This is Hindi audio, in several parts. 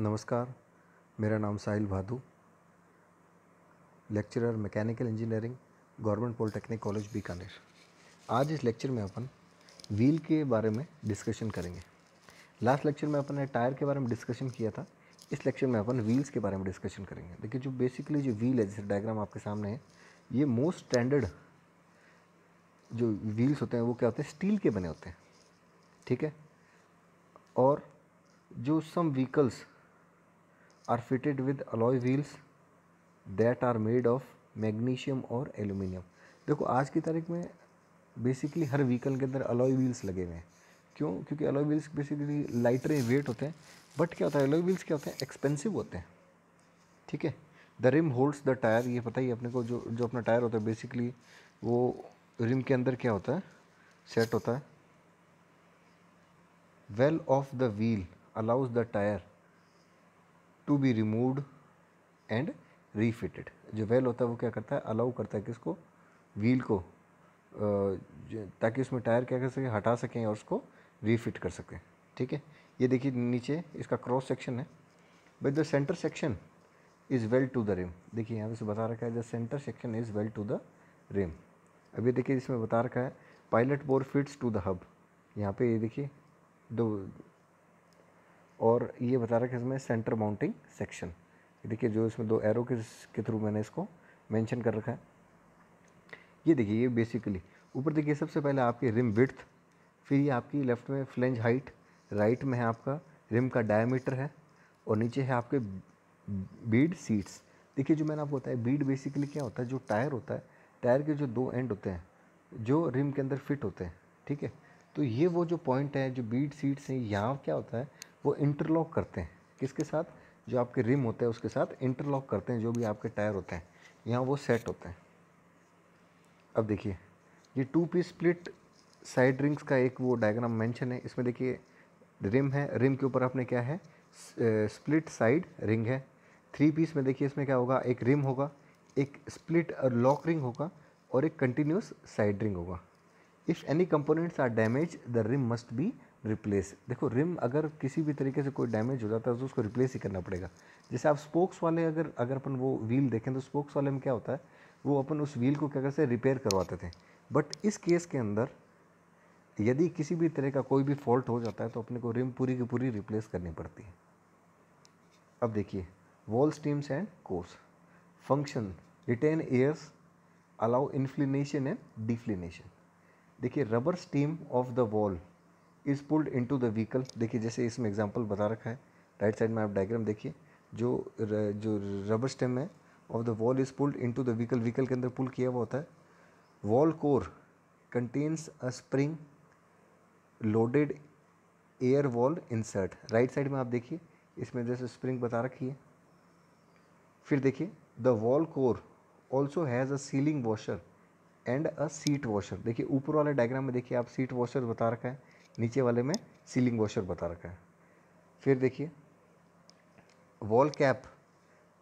नमस्कार मेरा नाम Sahil Bhadu lecturer mechanical engineering government polytechnic college Bikaner आज इस लेक्चर में अपन व्हील के बारे में डिस्कशन करेंगे लास्ट लेक्चर में अपन ने टायर के बारे में डिस्कशन किया था इस लेक्चर में अपन व्हील्स के बारे में डिस्कशन करेंगे देखिए जो बेसिकली जो व्हील है जैसे डायग्राम आपके सामने है ये मोस्ट स्टैंडर्ड जो व्हील्स होते हैं वो क्या होते हैं स्टील के बने होते हैं ठीक है और जो some vehicles are fitted with alloy wheels that are made of magnesium or aluminium. देखो आज की तारीख में बेसिकली हर व्हीकल के अंदर अलॉय व्हील्स लगे हुए हैं क्यों क्योंकि alloy wheels basically lighter weight होते हैं बट क्या होता है अलॉय व्हील्स क्या होते हैं एक्सपेंसिव होते हैं ठीक है the rim holds the tyre ये पता ही अपने को जो जो अपना टायर होता है बेसिकली वो रिम के अंदर क्या होता है सेट होता है well of the wheel allows the tyre to be removed and refitted जो वेल होता है वो क्या करता है अलाउ करता है किसको व्हील को ताकि उसमें टायर क्या कर सकें हटा सकें और उसको रीफिट कर सकें ठीक है ये देखिए नीचे इसका क्रॉस सेक्शन है but the centre section is well to the rim देखिए यहाँ पे बता रखा है the centre section is well to the rim अभी देखिए इसमें बता रखा है pilot bore fits to the hub यहाँ पे ये देखिए दो और ये बता रखा है इसमें सेंटर माउंटिंग सेक्शन देखिए जो इसमें दो एरो के के थ्रू मैंने इसको मेंशन कर रखा है ये देखिए ये बेसिकली ऊपर देखिए सबसे पहले आपकी रिम विड्थ फिर ये आपकी लेफ़्ट में फ्लेंज हाइट राइट में है आपका रिम का डायमीटर है और नीचे है आपके बीड सीट्स देखिए जो मैंने आपको बताया बीड बेसिकली क्या होता है जो टायर होता है टायर के जो दो एंड होते हैं जो रिम के अंदर फिट होते हैं ठीक है तो ये वो जो पॉइंट है जो बीट सीट्स हैं यहाँ क्या होता है वो इंटरलॉक करते हैं किसके साथ जो आपके रिम होते हैं उसके साथ इंटरलॉक करते हैं जो भी आपके टायर होते हैं यहाँ वो सेट होते हैं अब देखिए ये two piece split side rings का एक वो डायग्राम मेंशन है इसमें देखिए रिम है रिम के ऊपर आपने क्या है स्प्लिट साइड रिंग है थ्री पीस में देखिए इसमें क्या होगा एक रिम होगा एक स्प्लिट और लॉक रिंग होगा और एक कंटिन्यूस साइड रिंग होगा if any components are damage the rim must be replace देखो रिम अगर किसी भी तरीके से कोई डैमेज हो जाता है तो उसको रिप्लेस ही करना पड़ेगा जैसे आप स्पोक्स वाले अगर अगर अपन वो व्हील देखें तो स्पोक्स वाले में क्या होता है वो अपन उस व्हील को क्या करते हैं रिपेयर करवाते थे बट इस केस के अंदर यदि किसी भी तरह का कोई भी फॉल्ट हो जाता है तो अपने को रिम पूरी की पूरी रिप्लेस करनी पड़ती है अब देखिए valve stems and cores function retain airs allow inflation and deflation देखिए rubber stem of the valve is pulled to the vehicle देखिए जैसे इसमें एग्जाम्पल बता रखा है राइट साइड में आप डायग्राम देखिए जो र, जो रबर स्टेम है of the valve is pulled to the vehicle vehicle के अंदर पुल किया हुआ होता है valve core contains a spring loaded air valve insert right side में आप देखिए इसमें जैसे स्प्रिंग बता रखी है फिर देखिए the valve core also has a sealing washer and a seat washer देखिए ऊपर वाले डायग्राम में देखिए आप सीट वॉशर बता रखा है नीचे वाले में सीलिंग वॉशर बता रखा है फिर देखिए valve cap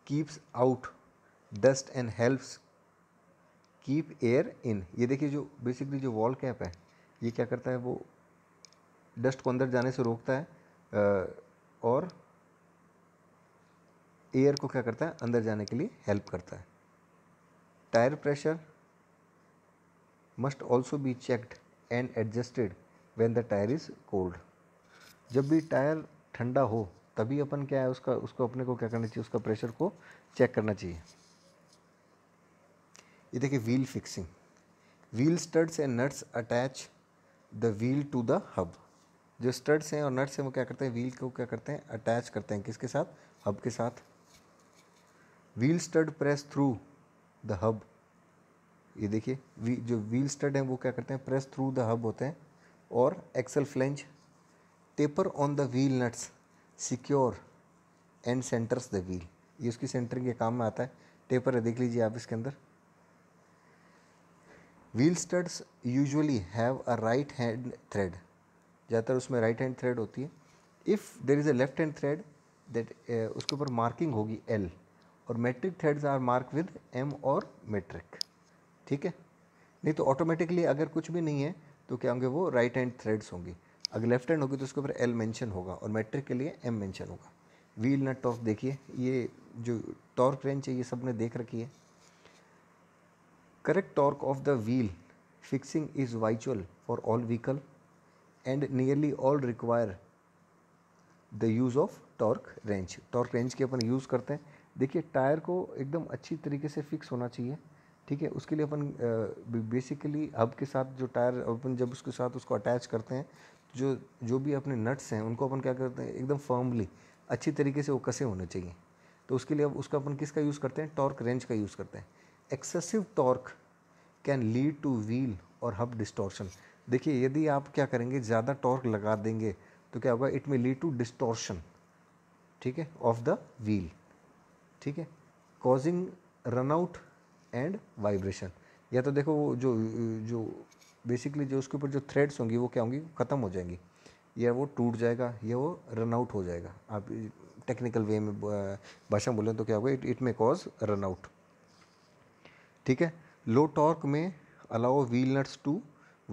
keeps out dust and helps keep air in ये देखिए जो बेसिकली जो वॉल कैप है ये क्या करता है वो डस्ट को अंदर जाने से रोकता है और एयर को क्या करता है अंदर जाने के लिए हेल्प करता है tyre pressure must also be checked and adjusted when the tyre is cold जब भी टायर ठंडा हो तभी अपन क्या है उसका उसको अपने को क्या करना चाहिए उसका प्रेशर को चेक करना चाहिए ये देखिए wheel fixing wheel studs and nuts attach the wheel to the hub जो स्टड्स हैं और नट्स हैं वो क्या करते हैं व्हील को क्या करते हैं अटैच करते हैं किसके साथ हब के साथ wheel stud press through the hub ये देखिए वी, जो व्हील स्टड हैं वो क्या करते हैं प्रेस थ्रू द हब होते हैं और axle flange taper on the wheel nuts secure and centres the wheel ये उसकी सेंटरिंग के काम में आता है टेपर है देख लीजिए आप इसके अंदर wheel studs usually have a right hand thread ज़्यादातर उसमें राइट हैंड थ्रेड होती है if there is a left hand thread that उसके ऊपर मार्किंग होगी एल और metric threads are mark with M और मेट्रिक ठीक है नहीं तो ऑटोमेटिकली अगर कुछ भी नहीं है तो क्या होंगे वो राइट हैंड थ्रेड्स होंगी अगर लेफ्ट हैंड होगी तो उसके ऊपर एल मेंशन होगा और मैट्रिक के लिए एम मेंशन होगा व्हील नट टॉर्क देखिए ये जो टॉर्क रेंज है ये सब ने देख रखी है correct torque of the wheel fixing is वाइचुअल for all vehicle and nearly all require the use of torque wrench torque wrench के अपन यूज़ करते हैं देखिए टायर को एकदम अच्छी तरीके से फिक्स होना चाहिए ठीक है उसके लिए अपन बेसिकली हब के साथ जो टायर अपन जब उसके साथ उसको अटैच करते हैं जो जो भी अपने नट्स हैं उनको अपन क्या करते हैं एकदम फर्मली अच्छी तरीके से वो कसे होने चाहिए तो उसके लिए अब उसका अपन किसका यूज़ करते हैं टॉर्क रेंज का यूज़ करते हैं excessive torque can lead to wheel और हब डिस्टॉर्शन देखिए यदि आप क्या करेंगे ज़्यादा टॉर्क लगा देंगे तो क्या होगा it may lead to distortion ठीक है ऑफ द व्हील ठीक है causing run out and vibration या तो देखो वो जो जो बेसिकली जो उसके ऊपर जो थ्रेड्स होंगी वो क्या होंगी ख़त्म हो जाएंगी या वो टूट जाएगा या वो रन आउट हो जाएगा आप टेक्निकल वे में भाषा में बोलें तो क्या होगा it it may cause run out ठीक है low torque may allow wheel nuts to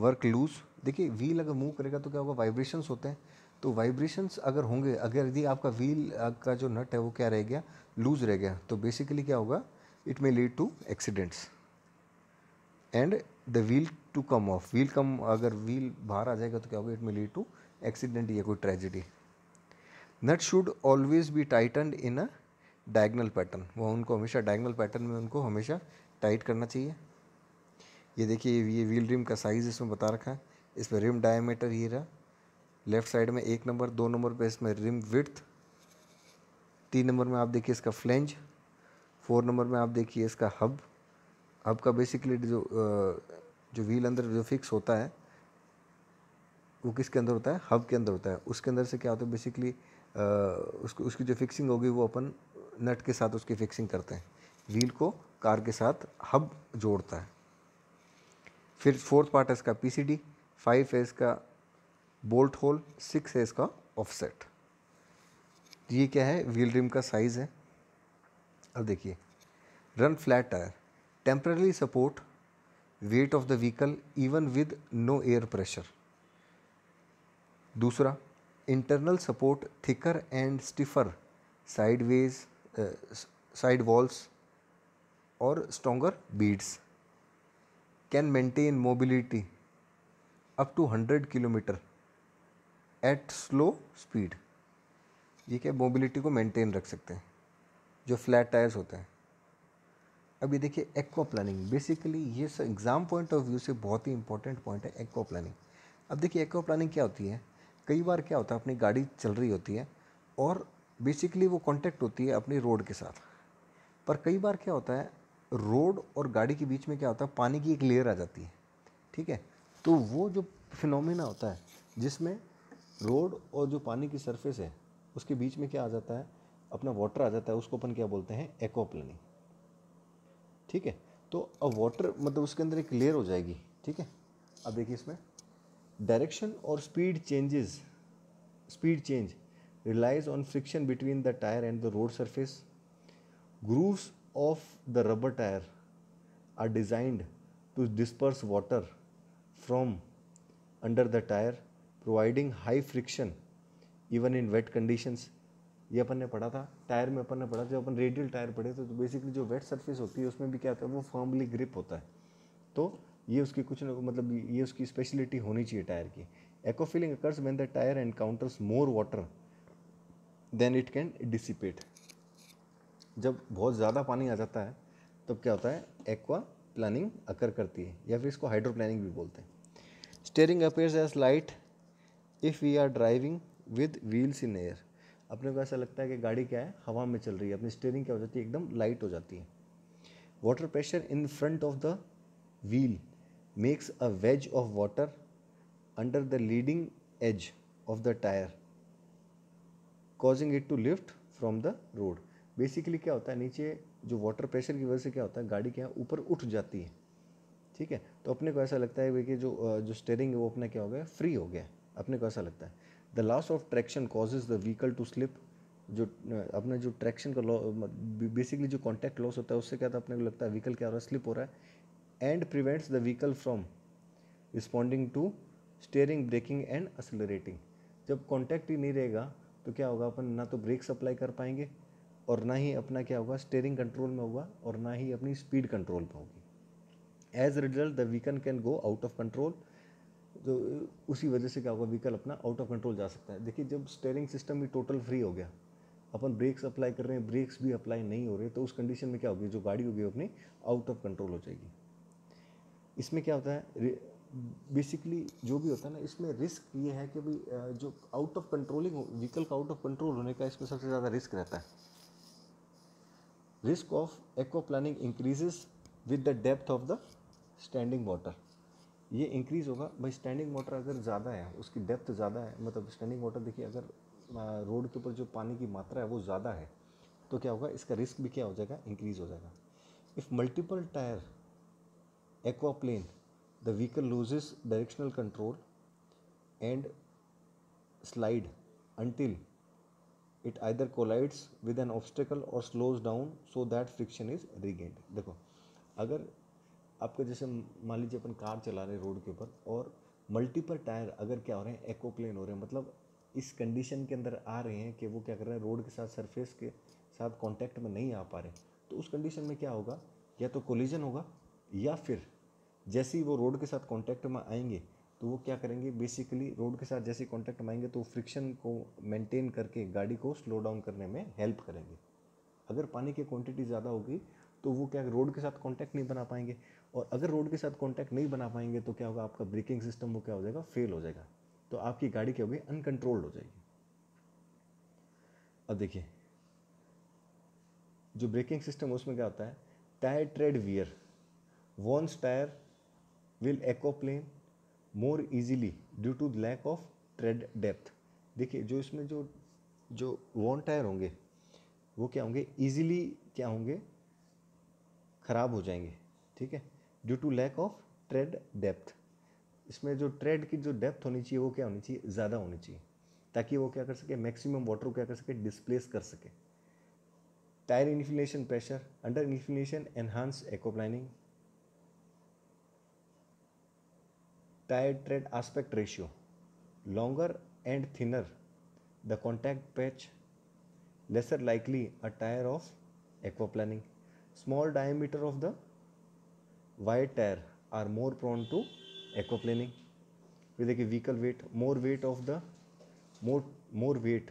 work loose देखिए व्हील अगर मूव करेगा तो क्या होगा वाइब्रेशंस होते हैं तो वाइब्रेशंस अगर होंगे अगर यदि आपका व्हील का जो नट है वो क्या रह गया लूज़ रह गया तो बेसिकली क्या होगा it may lead to accidents and the wheel to come off wheel come agar wheel bahar aa jayega to kya hoga it may lead to accident ya koi tragedy nut should always be tightened in a diagonal pattern wo unko hamesha diagonal pattern mein unko hamesha tight karna chahiye ये देखिए ये व्हील रिम का साइज़ इसमें बता रखा है इसमें रिम डायमीटर ये रहा लेफ़्ट साइड में एक नंबर दो नंबर पे इसमें रिम विथ तीन नंबर में आप देखिए इसका फ्लेंज फोर नंबर में आप देखिए इसका हब हब का बेसिकली जो जो व्हील अंदर जो फिक्स होता है वो किसके अंदर होता है हब के अंदर होता है उसके अंदर से क्या होता है बेसिकली उसको उसकी जो फिक्सिंग होगी वो अपन नट के साथ उसकी फिक्सिंग करते हैं व्हील को कार के साथ हब जोड़ता है फिर फोर्थ पार्ट है इसका पीसीडी फाइव है इसका बोल्ट होल सिक्स है इसका ऑफसेट ये क्या है व्हील रिम का साइज़ है अब देखिए run flat tyre temporary support weight of the vehicle even with no air pressure दूसरा internal support thicker and stiffer sideways side walls और stronger beads can maintain mobility up to hundred kilometre at slow speed ये क्या मोबिलिटी को मेंटेन रख सकते हैं जो फ्लैट टायर्स होते हैं अभी देखिए एक्वा प्लानिंग बेसिकली ये सब एग्ज़ाम पॉइंट ऑफ व्यू से बहुत ही इंपॉर्टेंट पॉइंट है एक्वा प्लानिंग अब देखिए एक्वा प्लानिंग क्या होती है कई बार क्या होता है अपनी गाड़ी चल रही होती है और बेसिकली वो कॉन्टेक्ट होती है अपनी रोड के साथ पर कई बार क्या होता है रोड और गाड़ी के बीच में क्या होता है पानी की एक लेयर आ जाती है ठीक है तो वो जो फिनोमिना होता है जिसमें रोड और जो पानी की सरफेस है उसके बीच में क्या आ जाता है अपना वाटर आ जाता है उसको अपन क्या बोलते हैं एक्व ठीक है तो अब वाटर मतलब उसके अंदर एक लेयर हो जाएगी ठीक है अब देखिए इसमें डायरेक्शन और speed changes speed change relies on friction between the tyre and the road surface grooves of the rubber tyre are designed to disperse water from under the tyre providing high friction even in wet conditions ये अपन ने पढ़ा था टायर में अपन ने पढ़ा था जब अपन रेडियल टायर पढ़े तो, तो बेसिकली जो वेट सरफेस होती है उसमें भी क्या होता है वो फर्मली ग्रिप होता है तो ये उसकी कुछ ना मतलब ये उसकी स्पेशलिटी होनी चाहिए टायर की aquaplaning occurs when the tyre encounters more water than it can dissipate जब बहुत ज़्यादा पानी आ जाता है तब क्या होता है एक्वा प्लानिंग अकर करती है या फिर इसको हाइड्रो प्लानिंग भी बोलते हैं steering appears as light if we are driving with wheels in air अपने को ऐसा लगता है कि गाड़ी क्या है हवा में चल रही है अपनी स्टेयरिंग क्या हो जाती है एकदम लाइट हो जाती है water pressure in front of the wheel makes a wedge of water under the leading edge of the tyre causing it to lift from the road basically क्या होता है नीचे जो वाटर प्रेशर की वजह से क्या होता है गाड़ी क्या ऊपर उठ जाती है ठीक है तो अपने को ऐसा लगता है कि जो जो स्टेयरिंग है वो अपना क्या हो गया फ्री हो गया अपने को ऐसा लगता है the loss of traction causes the vehicle to slip जो अपना जो ट्रैक्शन का लॉ बेसिकली जो कॉन्टैक्ट लॉस होता है उससे क्या था अपने को लगता है व्हीकल क्या हो रहा है स्लिप हो रहा है and prevents the vehicle from responding to steering braking and accelerating जब कॉन्टैक्ट ही नहीं रहेगा तो क्या होगा अपन ना तो ब्रेक सप्लाई कर पाएंगे और ना ही अपना क्या होगा स्टेयरिंग कंट्रोल में होगा और ना ही अपनी स्पीड कंट्रोल में होगी as result the vehicle can go out of control तो उसी वजह से क्या होगा व्हीकल अपना आउट ऑफ कंट्रोल जा सकता है देखिए जब स्टेयरिंग सिस्टम ही टोटल फ्री हो गया अपन ब्रेक्स अप्लाई कर रहे हैं ब्रेक्स भी अप्लाई नहीं हो रहे तो उस कंडीशन में क्या होगी जो गाड़ी होगी अपनी आउट ऑफ कंट्रोल हो जाएगी इसमें क्या होता है बेसिकली जो भी होता है ना इसमें रिस्क ये है कि भाई जो आउट ऑफ कंट्रोलिंग व्हीकल का आउट ऑफ कंट्रोल होने का इसमें सबसे ज़्यादा रिस्क रहता है risk of aquaplaning increases with the depth of the standing water ये इंक्रीज़ होगा भाई स्टैंडिंग वाटर अगर ज़्यादा है उसकी डेप्थ ज़्यादा है मतलब स्टैंडिंग वाटर देखिए अगर रोड के ऊपर जो पानी की मात्रा है वो ज़्यादा है तो क्या होगा इसका रिस्क भी क्या हो जाएगा इंक्रीज़ हो जाएगा if multiple tyre aquaplane the vehicle loses directional control and slide until it either collides with an obstacle or slows down so that friction is regained देखो अगर आपका जैसे मान लीजिए अपन कार चला रहे रोड के ऊपर और मल्टीपल टायर अगर क्या हो रहे हैं एकोप्लेन हो रहे हैं मतलब इस कंडीशन के अंदर आ रहे हैं कि वो क्या कर रहे हैं रोड के साथ सरफेस के साथ कॉन्टैक्ट में नहीं आ पा रहे तो उस कंडीशन में क्या होगा या तो कोलिजन होगा या फिर जैसे ही वो रोड के साथ कॉन्टैक्ट में आएंगे तो वो क्या करेंगे बेसिकली रोड के साथ जैसे कॉन्टैक्ट में आएंगे तो फ्रिक्शन को मेंटेन करके गाड़ी को स्लो डाउन करने में हेल्प करेंगे अगर पानी की क्वांटिटी ज़्यादा होगी तो वो क्या रोड के साथ कॉन्टैक्ट नहीं बना पाएंगे और अगर रोड के साथ कॉन्टैक्ट नहीं बना पाएंगे तो क्या होगा आपका ब्रेकिंग सिस्टम वो क्या हो जाएगा फेल हो जाएगा तो आपकी गाड़ी क्या होगी अनकंट्रोल्ड हो जाएगी अब देखिए जो ब्रेकिंग सिस्टम उसमें क्या होता है टायर ट्रेड वियर वॉन्स tyre will aquaplane more easily due to lack of tread depth देखिए जो इसमें जो जो वॉन टायर होंगे वो क्या होंगे इजीली क्या होंगे ख़राब हो जाएंगे ठीक है due to lack of tread depth इसमें जो ट्रेड की जो डेप्थ होनी चाहिए वो क्या होनी चाहिए ज़्यादा होनी चाहिए ताकि वो क्या कर सके मैक्सिमम वाटर को क्या कर सके डिस्प्लेस कर सके tyre inflation pressure under inflation enhance planing tyre tread aspect ratio longer and thinner the contact patch lesser likely a tyre of aquaplaning small diameter of the wide tire are more prone to aquaplaning फिर देखिए vehicle weight more weight of the more more weight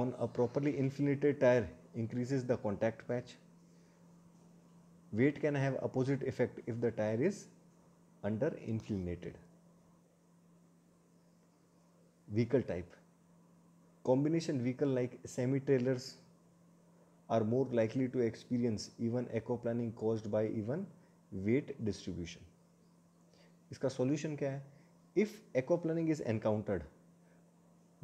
on a properly inflated tyre increases the contact patch weight can have opposite effect if the tyre is under inflated vehicle type combination vehicle like semi trailers are more likely to experience even eco planning caused by even weight distribution इसका सॉल्यूशन क्या है if eco planning is encountered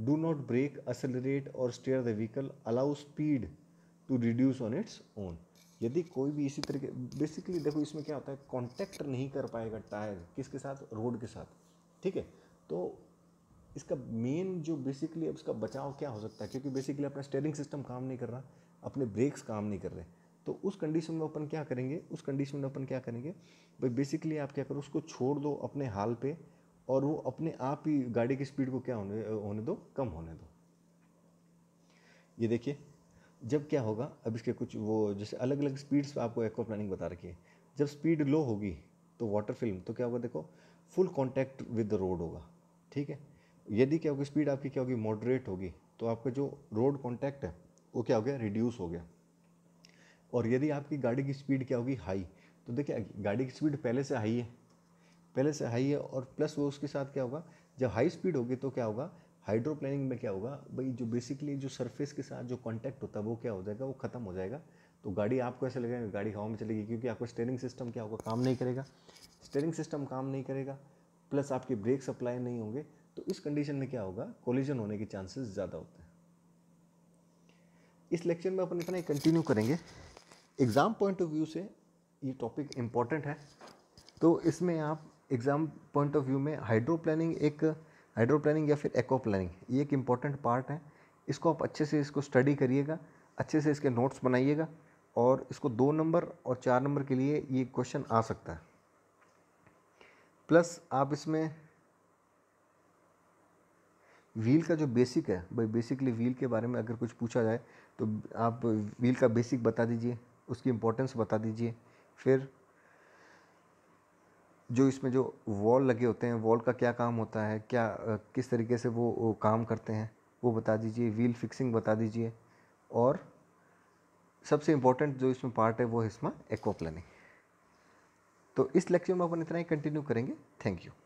do not brake accelerate or steer the vehicle allow speed to reduce on its own यदि कोई भी इसी तरीके बेसिकली देखो इसमें क्या होता है कांटेक्ट नहीं कर पाएगा टायर किसके साथ रोड के साथ ठीक है तो इसका मेन जो बेसिकली अब इसका बचाव क्या हो सकता है क्योंकि बेसिकली अपना स्टेयरिंग सिस्टम काम नहीं कर रहा अपने ब्रेक्स काम नहीं कर रहे तो उस कंडीशन में अपन क्या करेंगे उस कंडीशन में अपन क्या करेंगे भाई बेसिकली आप क्या करो उसको छोड़ दो अपने हाल पे और वो अपने आप ही गाड़ी की स्पीड को क्या होने होने दो कम होने दो ये देखिए जब क्या होगा अब इसके कुछ वो जैसे अलग अलग स्पीड्स पर आपको एक्वा प्लानिंग बता रखी है जब स्पीड लो होगी तो वाटर फिल्म तो क्या होगा देखो full contact with the road होगा ठीक है यदि क्या होगी स्पीड आपकी क्या होगी मॉडरेट होगी तो आपका जो रोड कॉन्टैक्ट है वो क्या हो गया रिड्यूस हो गया और यदि आपकी गाड़ी की स्पीड क्या होगी हाई तो देखिए गाड़ी की स्पीड पहले से हाई है पहले से हाई है और प्लस वो उसके साथ क्या होगा जब हाई स्पीड होगी तो क्या होगा हाइड्रोप्लानिंग में क्या होगा भाई जो बेसिकली जो सरफेस के साथ जो कॉन्टैक्ट होता है वो क्या हो जाएगा वो ख़त्म हो जाएगा तो गाड़ी आपको ऐसे लगेगा गाड़ी हवा में चलेगी क्योंकि आपका स्टेयरिंग सिस्टम क्या होगा काम नहीं करेगा स्टेयरिंग सिस्टम काम नहीं करेगा प्लस आपके ब्रेक सप्लाई नहीं होंगे तो इस कंडीशन में क्या होगा कोलिजन होने के चांसेस ज़्यादा होते हैं इस लेक्चर में अपन इतना ही कंटिन्यू करेंगे एग्ज़ाम पॉइंट ऑफ व्यू से ये टॉपिक इम्पॉर्टेंट है तो इसमें आप एग्ज़ाम पॉइंट ऑफ व्यू में हाइड्रो प्लानिंग एक हाइड्रो प्लानिंग या फिर एको प्लानिंग ये एक इम्पॉर्टेंट पार्ट है इसको आप अच्छे से इसको स्टडी करिएगा अच्छे से इसके नोट्स बनाइएगा और इसको दो नंबर और चार नंबर के लिए ये क्वेश्चन आ सकता है प्लस आप इसमें व्हील का जो बेसिक है भाई बेसिकली व्हील के बारे में अगर कुछ पूछा जाए तो आप व्हील का बेसिक बता दीजिए उसकी इम्पोर्टेंस बता दीजिए फिर जो इसमें जो वॉल लगे होते हैं वॉल का क्या काम होता है क्या किस तरीके से वो, काम करते हैं वो बता दीजिए व्हील फिक्सिंग बता दीजिए और सबसे इम्पोर्टेंट जो इसमें पार्ट है वो है इसमें एक्वा प्लानिंग तो इस लेक्चर में अपन इतना ही कंटिन्यू करेंगे थैंक यू